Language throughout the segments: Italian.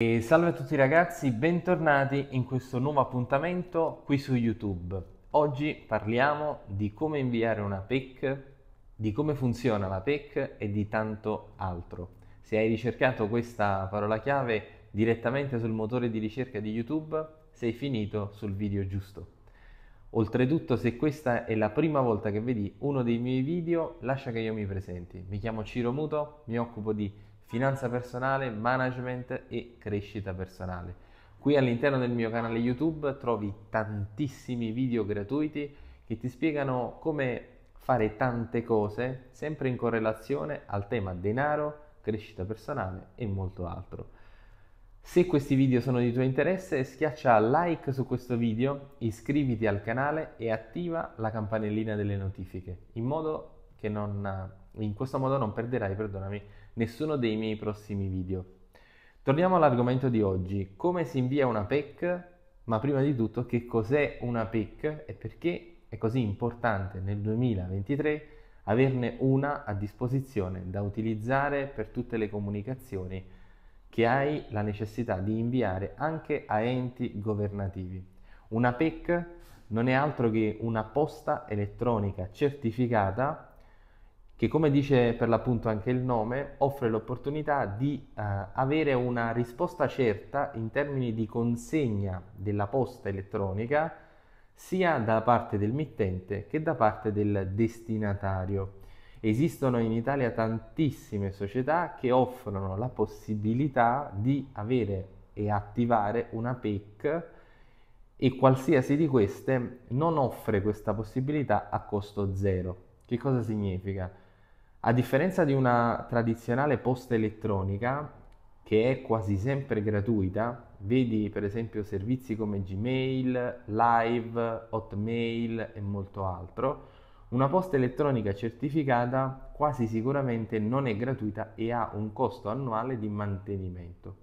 E salve a tutti ragazzi, bentornati in questo nuovo appuntamento qui su YouTube. Oggi parliamo di come inviare una PEC, di come funziona la PEC e di tanto altro. Se hai ricercato questa parola chiave direttamente sul motore di ricerca di YouTube, sei finito sul video giusto. Oltretutto, se questa è la prima volta che vedi uno dei miei video, lascia che io mi presenti. Mi chiamo Ciro Muto, mi occupo di finanza personale, management e crescita personale. Qui all'interno del mio canale YouTube trovi tantissimi video gratuiti che ti spiegano come fare tante cose sempre in correlazione al tema denaro, crescita personale e molto altro. Se questi video sono di tuo interesse schiaccia like su questo video, iscriviti al canale e attiva la campanellina delle notifiche in modo che non, in questo modo non perderai, perdonami, nessuno dei miei prossimi video. Torniamo all'argomento di oggi, come si invia una PEC, ma prima di tutto che cos'è una PEC e perché è così importante nel 2023 averne una a disposizione da utilizzare per tutte le comunicazioni che hai la necessità di inviare anche a enti governativi. Una PEC non è altro che una posta elettronica certificata che come dice per l'appunto anche il nome, offre l'opportunità di eh, avere una risposta certa in termini di consegna della posta elettronica sia da parte del mittente che da parte del destinatario. Esistono in Italia tantissime società che offrono la possibilità di avere e attivare una PEC e qualsiasi di queste non offre questa possibilità a costo zero. Che cosa significa? A differenza di una tradizionale posta elettronica, che è quasi sempre gratuita, vedi per esempio servizi come Gmail, Live, Hotmail e molto altro, una posta elettronica certificata quasi sicuramente non è gratuita e ha un costo annuale di mantenimento.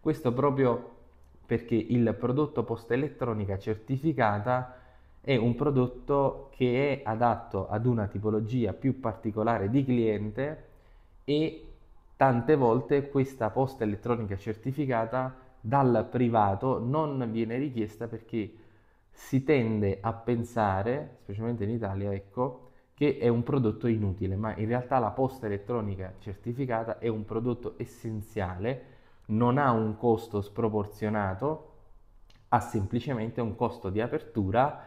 Questo proprio perché il prodotto posta elettronica certificata è un prodotto che è adatto ad una tipologia più particolare di cliente e tante volte questa posta elettronica certificata dal privato non viene richiesta perché si tende a pensare, specialmente in Italia, ecco, che è un prodotto inutile, ma in realtà la posta elettronica certificata è un prodotto essenziale, non ha un costo sproporzionato, ha semplicemente un costo di apertura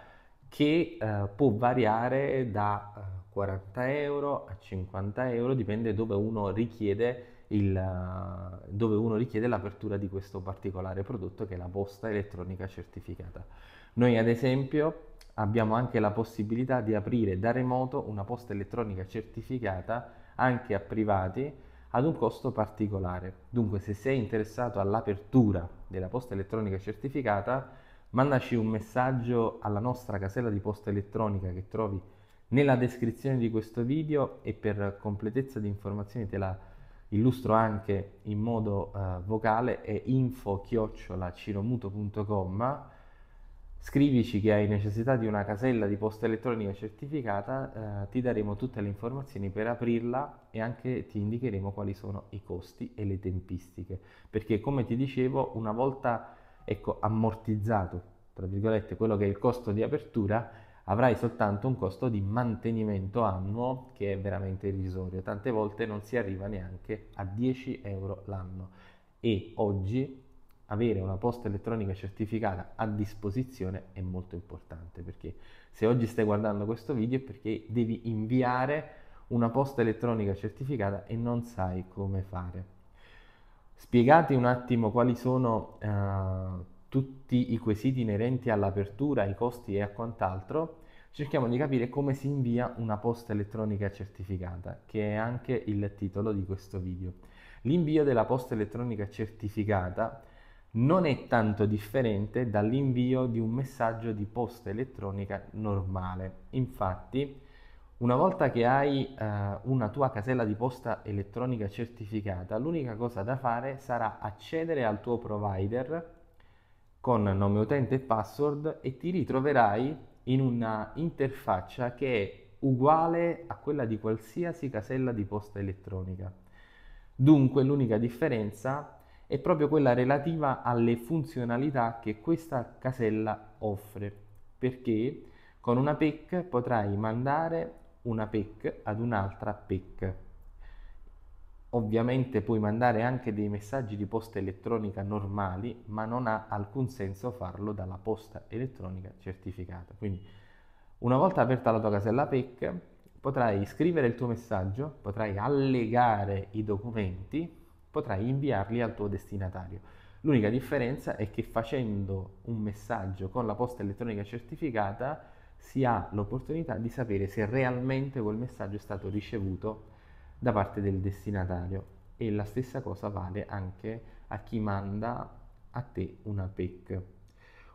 che eh, può variare da 40 eh, euro a 50 euro, dipende dove uno richiede il, eh, dove uno richiede l'apertura di questo particolare prodotto che è la posta elettronica certificata. Noi ad esempio abbiamo anche la possibilità di aprire da remoto una posta elettronica certificata anche a privati ad un costo particolare. Dunque se sei interessato all'apertura della posta elettronica certificata mandaci un messaggio alla nostra casella di posta elettronica che trovi nella descrizione di questo video e per completezza di informazioni te la illustro anche in modo uh, vocale è info-ciromuto.com scrivici che hai necessità di una casella di posta elettronica certificata, eh, ti daremo tutte le informazioni per aprirla e anche ti indicheremo quali sono i costi e le tempistiche, perché come ti dicevo, una volta ecco, ammortizzato, tra virgolette, quello che è il costo di apertura, avrai soltanto un costo di mantenimento annuo che è veramente irrisorio. Tante volte non si arriva neanche a 10 euro l'anno e oggi avere una posta elettronica certificata a disposizione è molto importante perché se oggi stai guardando questo video è perché devi inviare una posta elettronica certificata e non sai come fare. Spiegate un attimo quali sono eh, tutti i quesiti inerenti all'apertura, ai costi e a quant'altro. Cerchiamo di capire come si invia una posta elettronica certificata, che è anche il titolo di questo video. L'invio della posta elettronica certificata non è tanto differente dall'invio di un messaggio di posta elettronica normale. Infatti, una volta che hai eh, una tua casella di posta elettronica certificata, l'unica cosa da fare sarà accedere al tuo provider con nome utente e password e ti ritroverai in una interfaccia che è uguale a quella di qualsiasi casella di posta elettronica. Dunque l'unica differenza è proprio quella relativa alle funzionalità che questa casella offre, perché con una PEC potrai mandare una PEC ad un'altra PEC. Ovviamente puoi mandare anche dei messaggi di posta elettronica normali, ma non ha alcun senso farlo dalla posta elettronica certificata. Quindi una volta aperta la tua casella PEC, potrai scrivere il tuo messaggio, potrai allegare i documenti, potrai inviarli al tuo destinatario. L'unica differenza è che facendo un messaggio con la posta elettronica certificata si ha l'opportunità di sapere se realmente quel messaggio è stato ricevuto da parte del destinatario e la stessa cosa vale anche a chi manda a te una PEC.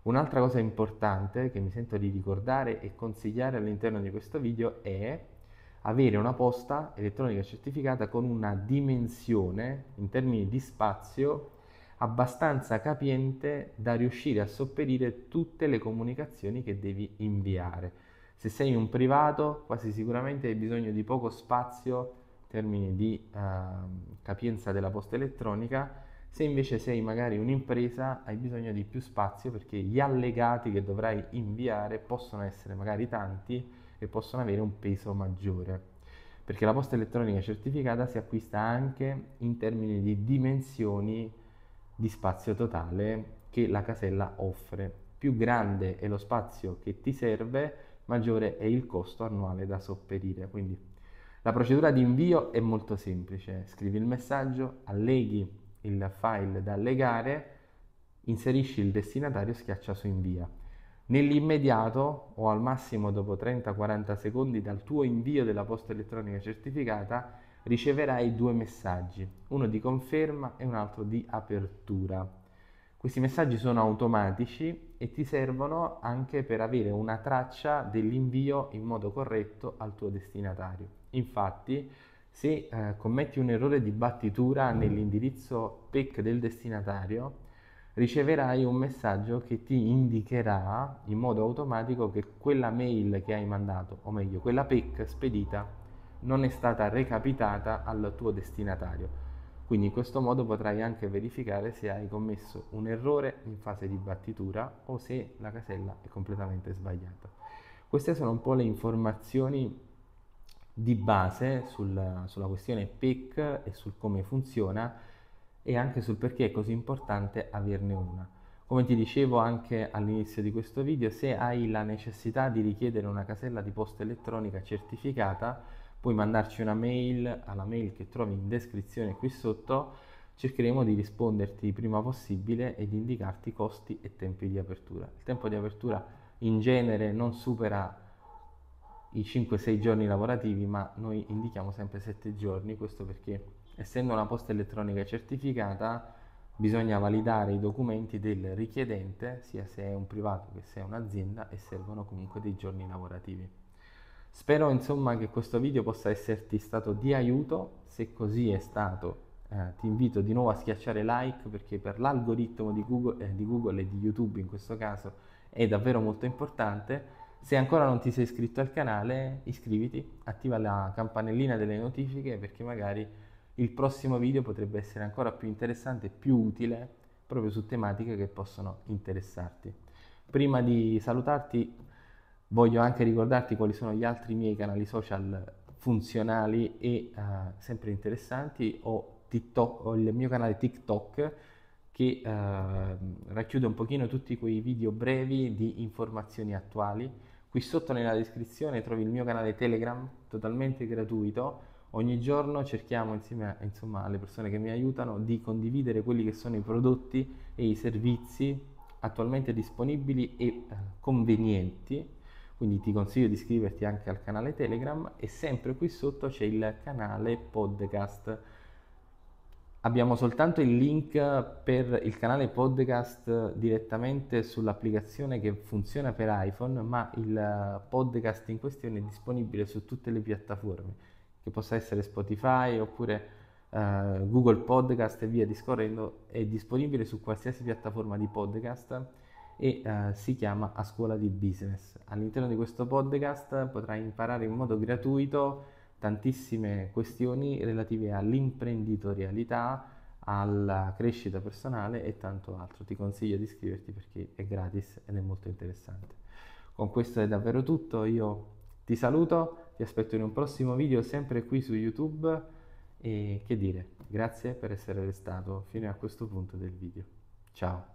Un'altra cosa importante che mi sento di ricordare e consigliare all'interno di questo video è avere una posta elettronica certificata con una dimensione in termini di spazio abbastanza capiente da riuscire a sopperire tutte le comunicazioni che devi inviare. Se sei un privato, quasi sicuramente hai bisogno di poco spazio in termini di eh, capienza della posta elettronica, se invece sei magari un'impresa hai bisogno di più spazio perché gli allegati che dovrai inviare possono essere magari tanti e possono avere un peso maggiore. Perché la posta elettronica certificata si acquista anche in termini di dimensioni di spazio totale che la casella offre. Più grande è lo spazio che ti serve, maggiore è il costo annuale da sopperire. Quindi la procedura di invio è molto semplice. Scrivi il messaggio, alleghi il file da allegare, inserisci il destinatario, schiaccia su invia. Nell'immediato o al massimo dopo 30-40 secondi dal tuo invio della posta elettronica certificata, riceverai due messaggi, uno di conferma e un altro di apertura. Questi messaggi sono automatici e ti servono anche per avere una traccia dell'invio in modo corretto al tuo destinatario. Infatti, se eh, commetti un errore di battitura nell'indirizzo PEC del destinatario, riceverai un messaggio che ti indicherà in modo automatico che quella mail che hai mandato, o meglio, quella PEC spedita non è stata recapitata al tuo destinatario. Quindi in questo modo potrai anche verificare se hai commesso un errore in fase di battitura o se la casella è completamente sbagliata. Queste sono un po' le informazioni di base sul, sulla questione PEC e sul come funziona e anche sul perché è così importante averne una. Come ti dicevo anche all'inizio di questo video, se hai la necessità di richiedere una casella di posta elettronica certificata, puoi mandarci una mail alla mail che trovi in descrizione qui sotto. Cercheremo di risponderti prima possibile e di indicarti costi e tempi di apertura. Il tempo di apertura in genere non supera i 5-6 giorni lavorativi, ma noi indichiamo sempre 7 giorni, questo perché essendo una posta elettronica certificata bisogna validare i documenti del richiedente, sia se è un privato che se è un'azienda e servono comunque dei giorni lavorativi. Spero insomma che questo video possa esserti stato di aiuto, se così è stato eh, ti invito di nuovo a schiacciare like perché per l'algoritmo di Google, eh, di Google e di YouTube in questo caso è davvero molto importante. Se ancora non ti sei iscritto al canale iscriviti, attiva la campanellina delle notifiche perché magari il prossimo video potrebbe essere ancora più interessante e più utile proprio su tematiche che possono interessarti. Prima di salutarti Voglio anche ricordarti quali sono gli altri miei canali social funzionali e uh, sempre interessanti. Ho, TikTok, ho il mio canale TikTok che uh, racchiude un pochino tutti quei video brevi di informazioni attuali. Qui sotto nella descrizione trovi il mio canale Telegram totalmente gratuito. Ogni giorno cerchiamo insieme a, insomma, alle persone che mi aiutano di condividere quelli che sono i prodotti e i servizi attualmente disponibili e uh, convenienti quindi ti consiglio di iscriverti anche al canale Telegram e sempre qui sotto c'è il canale podcast. Abbiamo soltanto il link per il canale podcast direttamente sull'applicazione che funziona per iPhone, ma il podcast in questione è disponibile su tutte le piattaforme, che possa essere Spotify oppure eh, Google Podcast e via discorrendo, è disponibile su qualsiasi piattaforma di podcast e eh, si chiama A Scuola di Business. All'interno di questo podcast potrai imparare in modo gratuito tantissime questioni relative all'imprenditorialità, alla crescita personale e tanto altro. Ti consiglio di iscriverti perché è gratis ed è molto interessante. Con questo è davvero tutto, io ti saluto, ti aspetto in un prossimo video sempre qui su YouTube e che dire, grazie per essere restato fino a questo punto del video. Ciao!